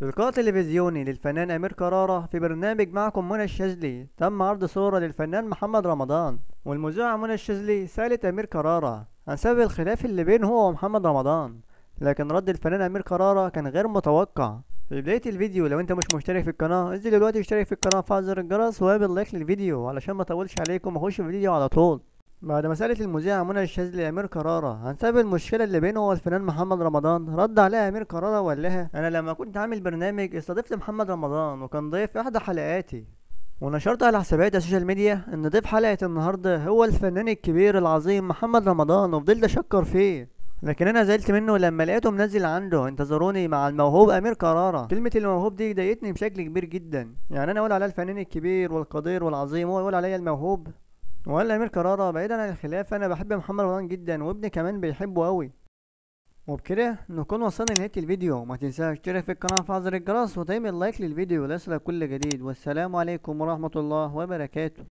في لقاء تلفزيوني للفنان أمير كرارة في برنامج معكم منى الشاذلي تم عرض صورة للفنان محمد رمضان والمذيعة منى الشاذلي سألت أمير كرارة عن سبب الخلاف اللي بينه هو ومحمد رمضان لكن رد الفنان أمير كرارة كان غير متوقع في بداية الفيديو لو انت مش مشترك في القناة انزل دلوقتي اشترك في القناة وفعل زر الجرس وقابل لايك للفيديو علشان ما اطولش عليكم واخش في الفيديو على طول بعد مسألة المذيعة منى الشاذلي لأمير كرارة عن سبب المشكلة اللي بينه والفنان محمد رمضان رد عليها أمير كرارة وقال لها أنا لما كنت عامل برنامج استضفت محمد رمضان وكان ضيف في إحدى حلقاتي ونشرت على حسابات السوشيال ميديا إن ضيف حلقة النهاردة هو الفنان الكبير العظيم محمد رمضان وفضلت أشكر فيه لكن انا زعلت منه لما لقيته منزل عنده انتظروني مع الموهوب امير كرارة كلمة الموهوب دي ضايقتني بشكل كبير جدا يعني انا اقول على الفنان الكبير والقدير والعظيم هو يقول عليا الموهوب وقال الأمير كرارة بعيدا عن الخلاف أنا بحب محمد رمضان جدا وابني كمان بيحبه أوي وبكده نكون وصلنا لنهاية الفيديو ما تنساش تشترك في القناة وتفعل زر الجرس وتعمل لايك للفيديو ليصلك كل جديد والسلام عليكم ورحمة الله وبركاته